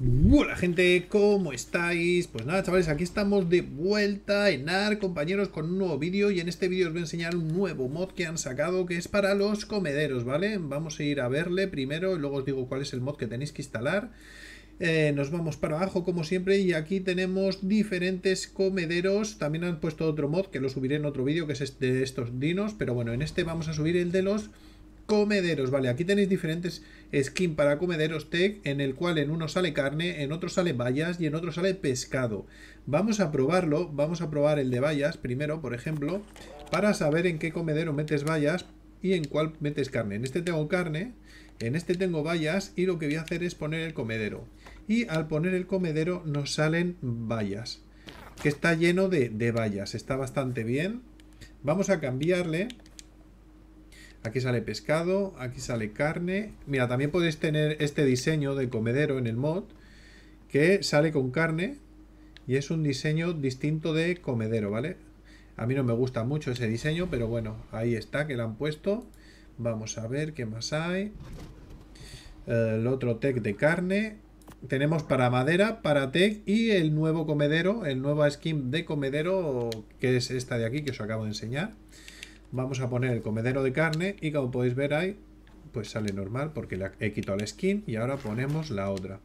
Hola uh, gente, ¿cómo estáis? Pues nada chavales, aquí estamos de vuelta en AR, compañeros, con un nuevo vídeo y en este vídeo os voy a enseñar un nuevo mod que han sacado que es para los comederos, ¿vale? Vamos a ir a verle primero y luego os digo cuál es el mod que tenéis que instalar. Eh, nos vamos para abajo como siempre y aquí tenemos diferentes comederos. También han puesto otro mod que lo subiré en otro vídeo que es este de estos dinos, pero bueno, en este vamos a subir el de los comederos. Vale, aquí tenéis diferentes skin para comederos tech, en el cual en uno sale carne, en otro sale bayas y en otro sale pescado. Vamos a probarlo, vamos a probar el de bayas primero, por ejemplo, para saber en qué comedero metes bayas y en cuál metes carne. En este tengo carne, en este tengo bayas y lo que voy a hacer es poner el comedero. Y al poner el comedero nos salen bayas, que está lleno de, de bayas, está bastante bien. Vamos a cambiarle Aquí sale pescado, aquí sale carne. Mira, también podéis tener este diseño de comedero en el mod, que sale con carne y es un diseño distinto de comedero, ¿vale? A mí no me gusta mucho ese diseño, pero bueno, ahí está, que lo han puesto. Vamos a ver qué más hay. El otro tech de carne. Tenemos para madera, para tech y el nuevo comedero, el nuevo skin de comedero, que es esta de aquí que os acabo de enseñar vamos a poner el comedero de carne y como podéis ver ahí, pues sale normal porque le he quitado la skin y ahora ponemos la otra.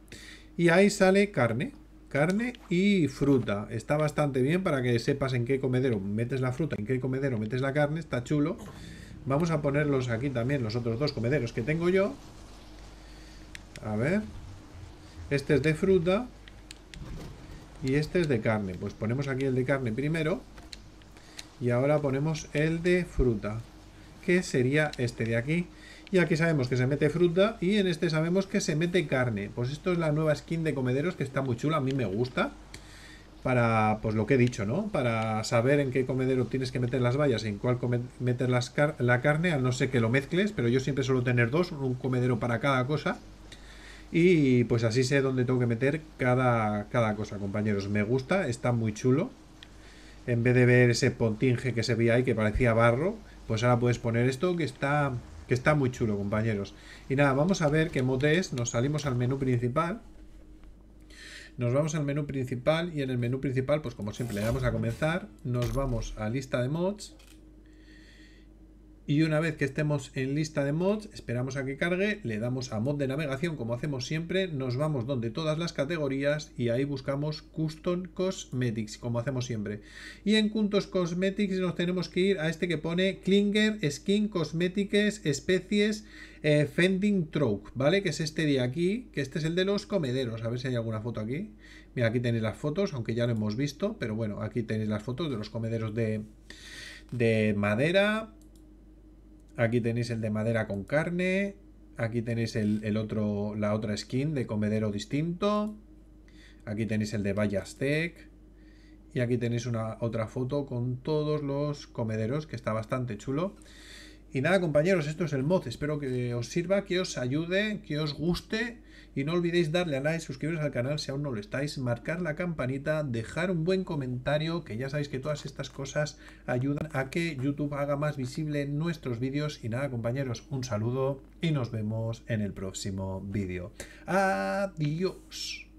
Y ahí sale carne, carne y fruta. Está bastante bien para que sepas en qué comedero metes la fruta, en qué comedero metes la carne, está chulo. Vamos a ponerlos aquí también, los otros dos comederos que tengo yo. A ver. Este es de fruta y este es de carne. Pues ponemos aquí el de carne primero. Y ahora ponemos el de fruta, que sería este de aquí. Y aquí sabemos que se mete fruta y en este sabemos que se mete carne. Pues esto es la nueva skin de comederos que está muy chula, a mí me gusta. Para, pues lo que he dicho, ¿no? Para saber en qué comedero tienes que meter las vallas y en cuál meter las la carne, a no ser que lo mezcles, pero yo siempre suelo tener dos, un comedero para cada cosa. Y pues así sé dónde tengo que meter cada, cada cosa, compañeros. Me gusta, está muy chulo en vez de ver ese pontinge que se veía ahí que parecía barro, pues ahora puedes poner esto que está, que está muy chulo, compañeros. Y nada, vamos a ver qué mod es, nos salimos al menú principal. Nos vamos al menú principal y en el menú principal, pues como siempre le damos a comenzar, nos vamos a lista de mods y una vez que estemos en lista de mods, esperamos a que cargue, le damos a mod de navegación como hacemos siempre, nos vamos donde todas las categorías y ahí buscamos Custom Cosmetics como hacemos siempre. Y en custom Cosmetics nos tenemos que ir a este que pone Klinger Skin Cosmetics Especies eh, Fending Troke, ¿vale? Que es este de aquí, que este es el de los comederos, a ver si hay alguna foto aquí. Mira, aquí tenéis las fotos, aunque ya lo hemos visto, pero bueno, aquí tenéis las fotos de los comederos de, de madera Aquí tenéis el de madera con carne. Aquí tenéis el, otro, la otra skin de comedero distinto. Aquí tenéis el de Bayastec. Y aquí tenéis una otra foto con todos los comederos, que está bastante chulo. Y nada compañeros, esto es el mod, espero que os sirva, que os ayude, que os guste y no olvidéis darle a like, suscribiros al canal si aún no lo estáis, marcar la campanita, dejar un buen comentario, que ya sabéis que todas estas cosas ayudan a que YouTube haga más visible nuestros vídeos y nada compañeros, un saludo y nos vemos en el próximo vídeo. Adiós.